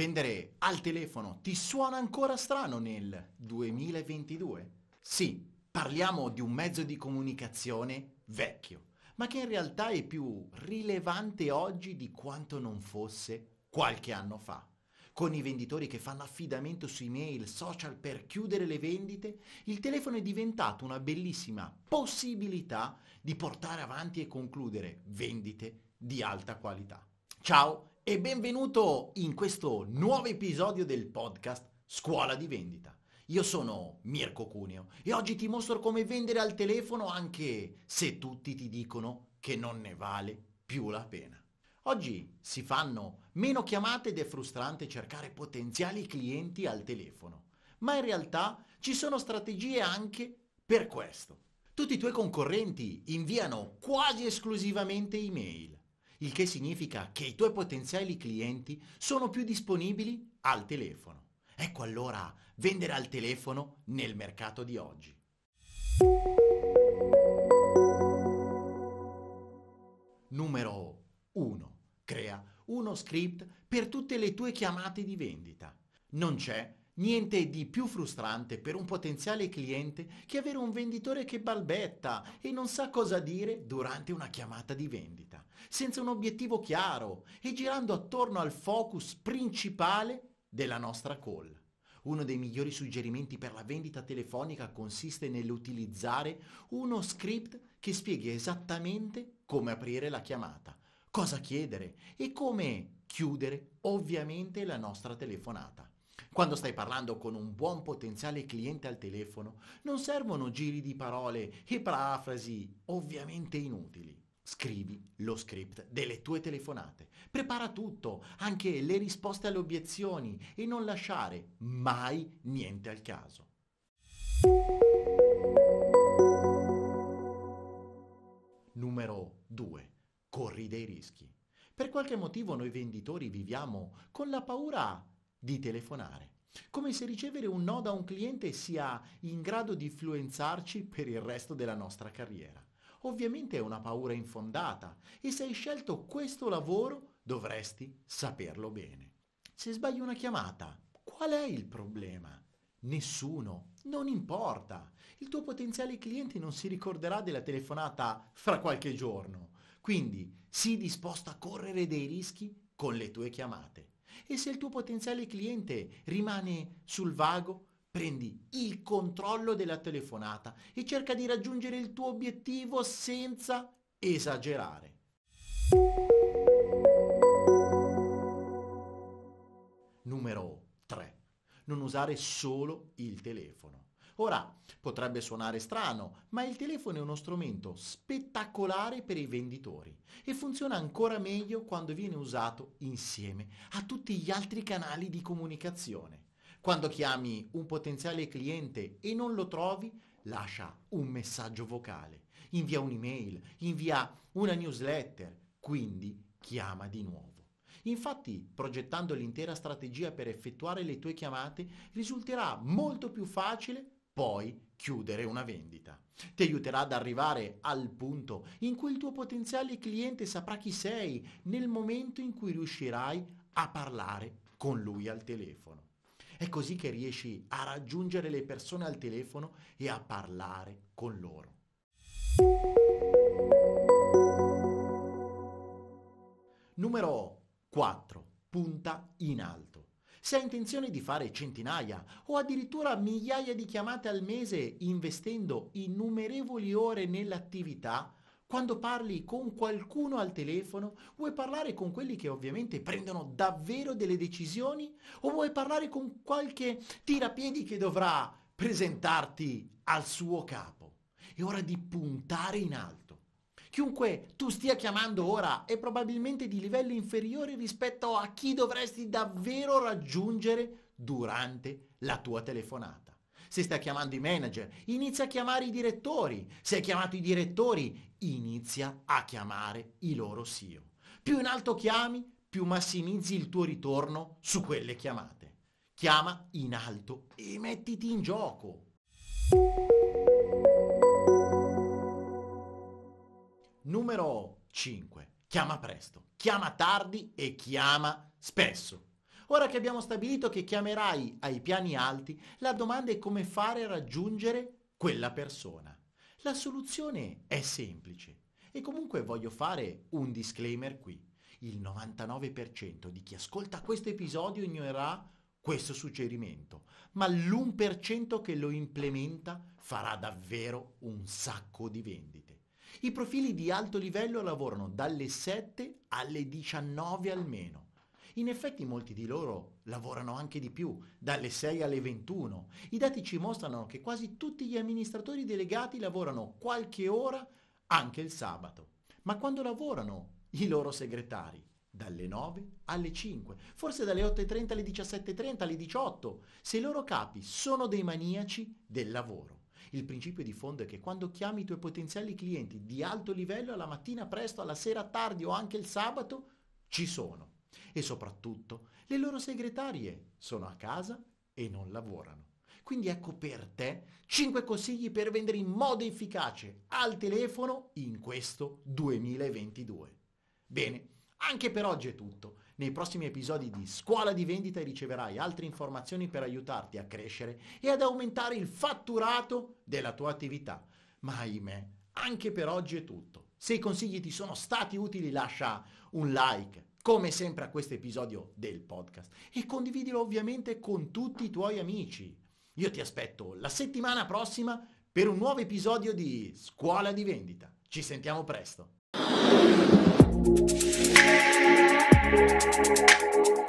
Vendere al telefono ti suona ancora strano nel 2022? Sì, parliamo di un mezzo di comunicazione vecchio, ma che in realtà è più rilevante oggi di quanto non fosse qualche anno fa. Con i venditori che fanno affidamento su email, social per chiudere le vendite, il telefono è diventato una bellissima possibilità di portare avanti e concludere vendite di alta qualità. Ciao e benvenuto in questo nuovo episodio del podcast Scuola di vendita. Io sono Mirko Cuneo e oggi ti mostro come vendere al telefono anche se tutti ti dicono che non ne vale più la pena. Oggi si fanno meno chiamate ed è frustrante cercare potenziali clienti al telefono, ma in realtà ci sono strategie anche per questo. Tutti i tuoi concorrenti inviano quasi esclusivamente email il che significa che i tuoi potenziali clienti sono più disponibili al telefono. Ecco allora vendere al telefono nel mercato di oggi. Numero 1. Crea uno script per tutte le tue chiamate di vendita. Non c'è Niente di più frustrante per un potenziale cliente che avere un venditore che balbetta e non sa cosa dire durante una chiamata di vendita, senza un obiettivo chiaro e girando attorno al focus principale della nostra call. Uno dei migliori suggerimenti per la vendita telefonica consiste nell'utilizzare uno script che spieghi esattamente come aprire la chiamata, cosa chiedere e come chiudere ovviamente la nostra telefonata. Quando stai parlando con un buon potenziale cliente al telefono, non servono giri di parole e parafrasi ovviamente inutili. Scrivi lo script delle tue telefonate, prepara tutto, anche le risposte alle obiezioni e non lasciare mai niente al caso. Numero 2. Corri dei rischi. Per qualche motivo noi venditori viviamo con la paura di telefonare, come se ricevere un no da un cliente sia in grado di influenzarci per il resto della nostra carriera. Ovviamente è una paura infondata e se hai scelto questo lavoro dovresti saperlo bene. Se sbagli una chiamata, qual è il problema? Nessuno, non importa. Il tuo potenziale cliente non si ricorderà della telefonata fra qualche giorno. Quindi sii disposto a correre dei rischi con le tue chiamate. E se il tuo potenziale cliente rimane sul vago, prendi il controllo della telefonata e cerca di raggiungere il tuo obiettivo senza esagerare. Numero 3. Non usare solo il telefono. Ora, potrebbe suonare strano, ma il telefono è uno strumento spettacolare per i venditori e funziona ancora meglio quando viene usato insieme a tutti gli altri canali di comunicazione. Quando chiami un potenziale cliente e non lo trovi, lascia un messaggio vocale, invia un'email, invia una newsletter, quindi chiama di nuovo. Infatti, progettando l'intera strategia per effettuare le tue chiamate, risulterà molto più facile poi chiudere una vendita. Ti aiuterà ad arrivare al punto in cui il tuo potenziale cliente saprà chi sei nel momento in cui riuscirai a parlare con lui al telefono. È così che riesci a raggiungere le persone al telefono e a parlare con loro. Numero 4. Punta in alto. Se ha intenzione di fare centinaia o addirittura migliaia di chiamate al mese investendo innumerevoli ore nell'attività, quando parli con qualcuno al telefono, vuoi parlare con quelli che ovviamente prendono davvero delle decisioni o vuoi parlare con qualche tirapiedi che dovrà presentarti al suo capo? È ora di puntare in alto Chiunque tu stia chiamando ora è probabilmente di livello inferiore rispetto a chi dovresti davvero raggiungere durante la tua telefonata. Se stai chiamando i manager, inizia a chiamare i direttori. Se hai chiamato i direttori, inizia a chiamare i loro CEO. Più in alto chiami, più massimizzi il tuo ritorno su quelle chiamate. Chiama in alto e mettiti in gioco. Numero 5. Chiama presto, chiama tardi e chiama spesso. Ora che abbiamo stabilito che chiamerai ai piani alti, la domanda è come fare a raggiungere quella persona. La soluzione è semplice e comunque voglio fare un disclaimer qui. Il 99% di chi ascolta questo episodio ignorerà questo suggerimento, ma l'1% che lo implementa farà davvero un sacco di vendite. I profili di alto livello lavorano dalle 7 alle 19 almeno. In effetti molti di loro lavorano anche di più, dalle 6 alle 21. I dati ci mostrano che quasi tutti gli amministratori delegati lavorano qualche ora anche il sabato. Ma quando lavorano i loro segretari? Dalle 9 alle 5, forse dalle 8.30 alle 17.30, alle 18, se i loro capi sono dei maniaci del lavoro. Il principio di fondo è che quando chiami i tuoi potenziali clienti di alto livello alla mattina presto, alla sera tardi o anche il sabato, ci sono. E soprattutto le loro segretarie sono a casa e non lavorano. Quindi ecco per te 5 consigli per vendere in modo efficace al telefono in questo 2022. Bene. Anche per oggi è tutto. Nei prossimi episodi di Scuola di Vendita riceverai altre informazioni per aiutarti a crescere e ad aumentare il fatturato della tua attività. Ma ahimè, anche per oggi è tutto. Se i consigli ti sono stati utili lascia un like, come sempre a questo episodio del podcast, e condividilo ovviamente con tutti i tuoi amici. Io ti aspetto la settimana prossima per un nuovo episodio di Scuola di Vendita. Ci sentiamo presto. Thank you.